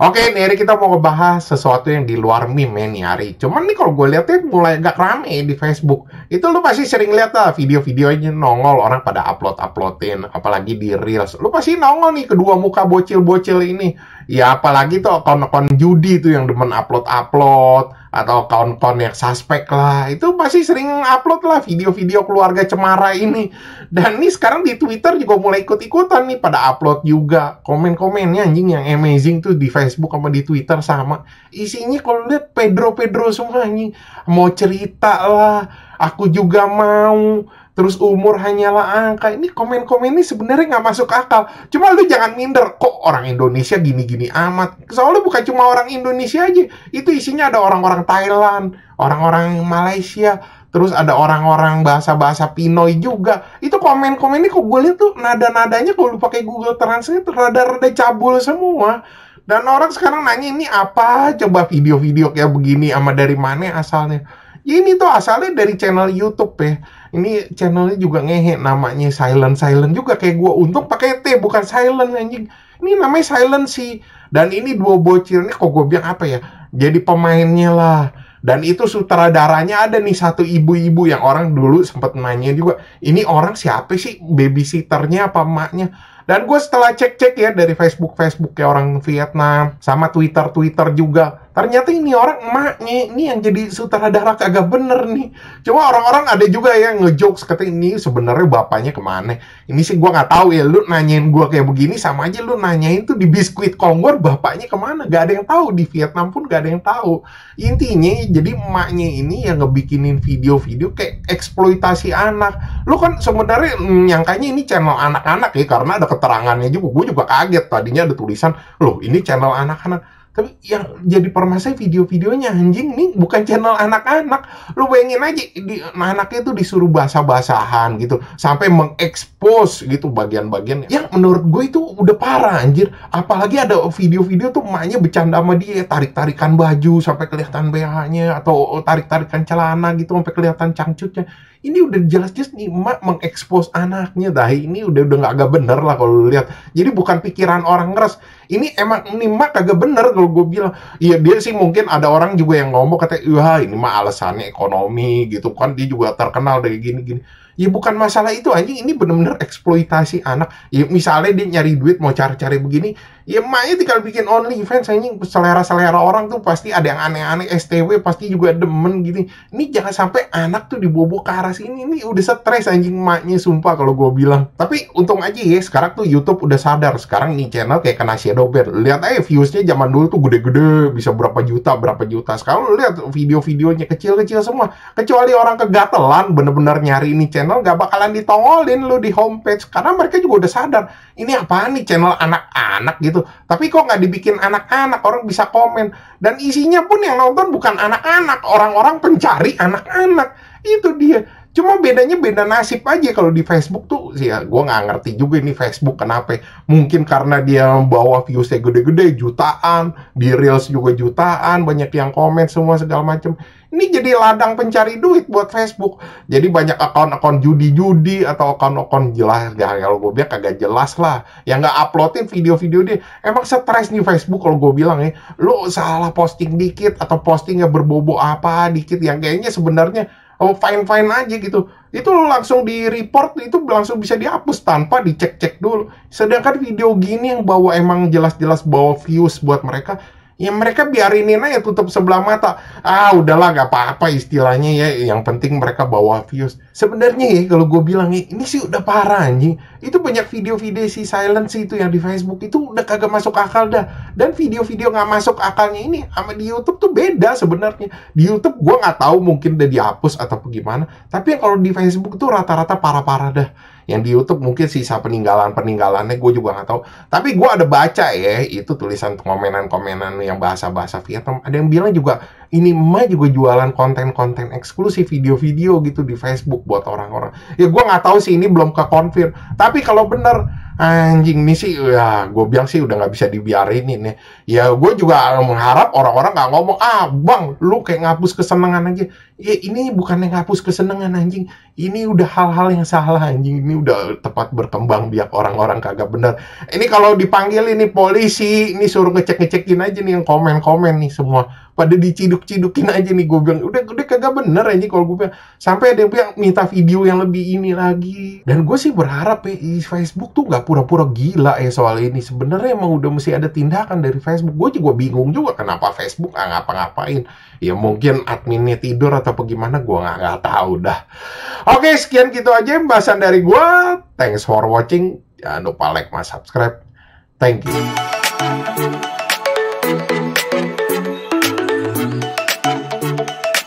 Oke, okay, hari kita mau ngebahas sesuatu yang di luar meme ya hari. Cuman nih kalau gue liatnya mulai agak rame di Facebook. Itu lu pasti sering lihat lah video-videonya nongol orang pada upload-uploadin. Apalagi di Reels. Lu pasti nongol nih kedua muka bocil-bocil ini. Ya apalagi tuh akun-akun judi tuh yang demen upload-upload atau kawan-kawan yang suspek lah itu pasti sering upload lah video-video keluarga cemara ini dan nih sekarang di Twitter juga mulai ikut-ikutan nih pada upload juga komen-komennya anjing yang amazing tuh di Facebook sama di Twitter sama isinya kalau lihat Pedro Pedro semua anjing mau cerita lah aku juga mau terus umur hanyalah angka ini komen-komen ini sebenarnya nggak masuk akal cuma lu jangan minder kok orang Indonesia gini-gini amat soalnya bukan cuma orang Indonesia aja itu isinya ada orang-orang Thailand orang-orang Malaysia terus ada orang-orang bahasa-bahasa Pinoy juga itu komen-komen ini kok gue lihat tuh nada-nadanya kalau lu pakai Google Translate rada-rada cabul semua dan orang sekarang nanya ini apa coba video-video kayak begini sama dari mana asalnya ini tuh asalnya dari channel YouTube ya. Ini channelnya juga ngehe namanya Silent Silent juga kayak gua untung pakai T bukan Silent anjing. Ini namanya Silent sih. Dan ini dua bocil ini kok gue bilang apa ya? Jadi pemainnya lah. Dan itu sutradaranya ada nih satu ibu-ibu yang orang dulu sempat nanya juga, ini orang siapa sih babysitternya apa maknya? Dan gue setelah cek-cek ya dari Facebook-Facebook kayak orang Vietnam, sama Twitter-Twitter juga. Ternyata ini orang emaknya, ini yang jadi sutradara kagak bener nih. Cuma orang-orang ada juga ya yang ngejokes kata ini sebenarnya bapaknya kemana. Ini sih gue gak tahu ya, lu nanyain gue kayak begini sama aja lu nanyain tuh di biskuit Kongor bapaknya kemana. Gak ada yang tahu, di Vietnam pun gak ada yang tahu. Intinya jadi emaknya ini yang ngebikinin video-video kayak eksploitasi anak. Lu kan sebenarnya nyangkanya ini channel anak-anak ya, karena ada keterangannya juga gue juga kaget tadinya ada tulisan loh ini channel anak-anak tapi yang jadi permasalahan video-videonya anjing nih bukan channel anak-anak lu bayangin aja di, anaknya itu disuruh basah-basahan gitu sampai mengekspos gitu bagian-bagian yang menurut gue itu udah parah anjir apalagi ada video-video tuh emaknya bercanda sama dia tarik-tarikan baju sampai kelihatan BH-nya atau tarik-tarikan celana gitu sampai kelihatan cangcutnya ini udah jelas-jelas nih emak mengekspos anaknya Dah ini udah udah nggak agak bener lah kalau lihat jadi bukan pikiran orang ngeres ini emang ini emak kagak bener kalau gue bilang iya dia sih mungkin ada orang juga yang ngomong kata wah ini mah alasannya ekonomi gitu kan dia juga terkenal dari gini-gini ya bukan masalah itu anjing ini bener-bener eksploitasi anak ya misalnya dia nyari duit mau cari-cari begini ya emaknya tinggal bikin only fans anjing selera selera orang tuh pasti ada yang aneh-aneh STW pasti juga demen gitu ini jangan sampai anak tuh dibobok ke arah sini ini udah stres anjing emaknya sumpah kalau gue bilang tapi untung aja ya sekarang tuh YouTube udah sadar sekarang nih channel kayak kena shadow ban lihat aja viewsnya zaman dulu tuh gede-gede bisa berapa juta berapa juta sekarang lu lihat video-videonya kecil-kecil semua kecuali orang kegatelan bener-bener nyari ini channel gak bakalan ditongolin lu di homepage karena mereka juga udah sadar ini apaan nih channel anak-anak gitu gitu. Tapi kok nggak dibikin anak-anak, orang bisa komen. Dan isinya pun yang nonton bukan anak-anak, orang-orang pencari anak-anak. Itu dia Cuma bedanya beda nasib aja kalau di Facebook tuh sih ya, gue nggak ngerti juga ini Facebook kenapa. Mungkin karena dia bawa viewsnya gede-gede jutaan, di reels juga jutaan, banyak yang komen semua segala macam. Ini jadi ladang pencari duit buat Facebook. Jadi banyak akun-akun judi-judi atau akun-akun jelas ya kalau gue bilang kagak jelas lah. Yang nggak uploadin video-video dia. Emang stres nih Facebook kalau gue bilang ya, lo salah posting dikit atau postingnya berbobo apa dikit yang kayaknya sebenarnya oh fine fine aja gitu itu lo langsung di report itu langsung bisa dihapus tanpa dicek cek dulu sedangkan video gini yang bawa emang jelas jelas bawa views buat mereka ya mereka biarinin aja tutup sebelah mata ah udahlah gak apa apa istilahnya ya yang penting mereka bawa views sebenarnya ya kalau gue bilang ya, ini sih udah parah anjing itu banyak video-video si Silent silence itu yang di Facebook itu udah kagak masuk akal dah dan video-video nggak masuk akalnya ini sama di YouTube tuh beda sebenarnya di YouTube gue nggak tahu mungkin udah dihapus atau gimana tapi yang kalau di Facebook tuh rata-rata parah-parah dah yang di YouTube mungkin sisa peninggalan peninggalannya gue juga nggak tahu tapi gue ada baca ya itu tulisan komenan-komenan yang bahasa-bahasa Vietnam ada yang bilang juga ini mah juga jualan konten-konten eksklusif video-video gitu di Facebook buat orang-orang ya gue nggak tahu sih ini belum ke konfir. tapi kalau bener anjing nih sih ya gue bilang sih udah nggak bisa dibiarin ini ya gue juga mengharap orang-orang nggak ngomong ah bang lu kayak ngapus kesenangan aja ya ini bukan yang ngapus kesenangan anjing ini udah hal-hal yang salah anjing ini udah tepat berkembang biak orang-orang kagak bener ini kalau dipanggil ini polisi ini suruh ngecek-ngecekin aja nih yang komen-komen nih semua pada diciduk-cidukin aja nih gue bilang udah udah kagak bener anjing kalau gue bilang sampai ada yang minta video yang lebih ini lagi dan gue sih berharap ya Facebook tuh gak pura-pura gila ya soal ini sebenarnya emang udah mesti ada tindakan dari Facebook gue juga bingung juga kenapa Facebook nggak ngapa-ngapain ya mungkin adminnya tidur atau bagaimana gue nggak nggak tahu dah oke sekian gitu aja pembahasan dari gue thanks for watching jangan lupa like mas subscribe thank you